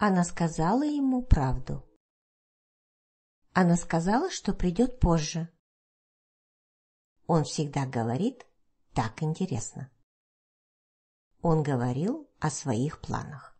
Она сказала ему правду. Она сказала, что придет позже. Он всегда говорит так интересно. Он говорил о своих планах.